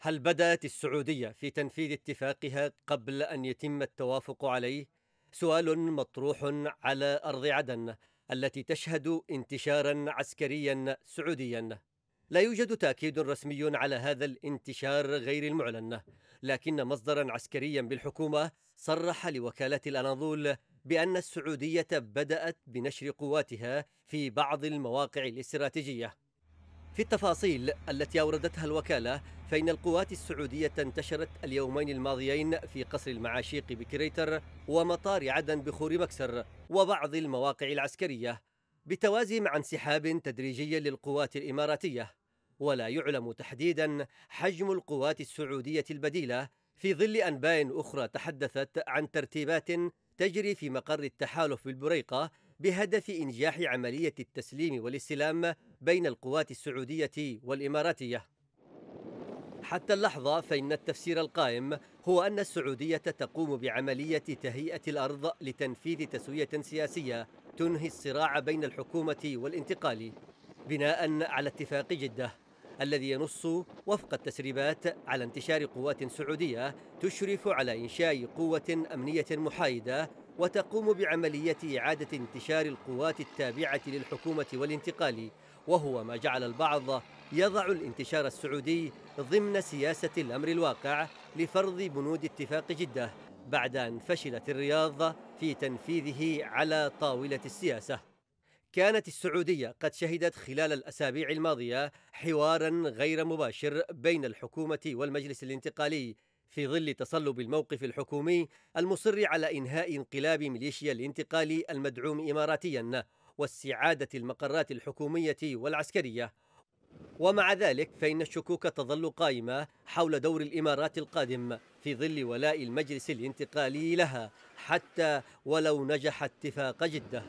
هل بدأت السعودية في تنفيذ اتفاقها قبل أن يتم التوافق عليه؟ سؤال مطروح على أرض عدن التي تشهد انتشارا عسكريا سعوديا لا يوجد تأكيد رسمي على هذا الانتشار غير المعلن لكن مصدرا عسكريا بالحكومة صرح لوكالة الأناضول بأن السعودية بدأت بنشر قواتها في بعض المواقع الاستراتيجية في التفاصيل التي أوردتها الوكالة فإن القوات السعودية انتشرت اليومين الماضيين في قصر المعاشيق بكريتر ومطار عدن بخور مكسر وبعض المواقع العسكرية بتوازي مع انسحاب تدريجي للقوات الإماراتية ولا يعلم تحديدا حجم القوات السعودية البديلة في ظل أنباء أخرى تحدثت عن ترتيبات تجري في مقر التحالف بالبريقة بهدف إنجاح عملية التسليم والاستلام بين القوات السعودية والإماراتية حتى اللحظة فإن التفسير القائم هو أن السعودية تقوم بعملية تهيئة الأرض لتنفيذ تسوية سياسية تنهي الصراع بين الحكومة والانتقال بناء على اتفاق جدة الذي ينص وفق التسريبات على انتشار قوات سعودية تشرف على إنشاء قوة أمنية محايدة وتقوم بعملية إعادة انتشار القوات التابعة للحكومة والانتقال وهو ما جعل البعض يضع الانتشار السعودي ضمن سياسة الأمر الواقع لفرض بنود اتفاق جدة بعد أن فشلت الرياض في تنفيذه على طاولة السياسة كانت السعودية قد شهدت خلال الأسابيع الماضية حوارا غير مباشر بين الحكومة والمجلس الانتقالي في ظل تصلب الموقف الحكومي المصر على إنهاء انقلاب ميليشيا الانتقالي المدعوم إماراتيا واستعادة المقرات الحكومية والعسكرية ومع ذلك فإن الشكوك تظل قائمة حول دور الإمارات القادم في ظل ولاء المجلس الانتقالي لها حتى ولو نجح اتفاق جدة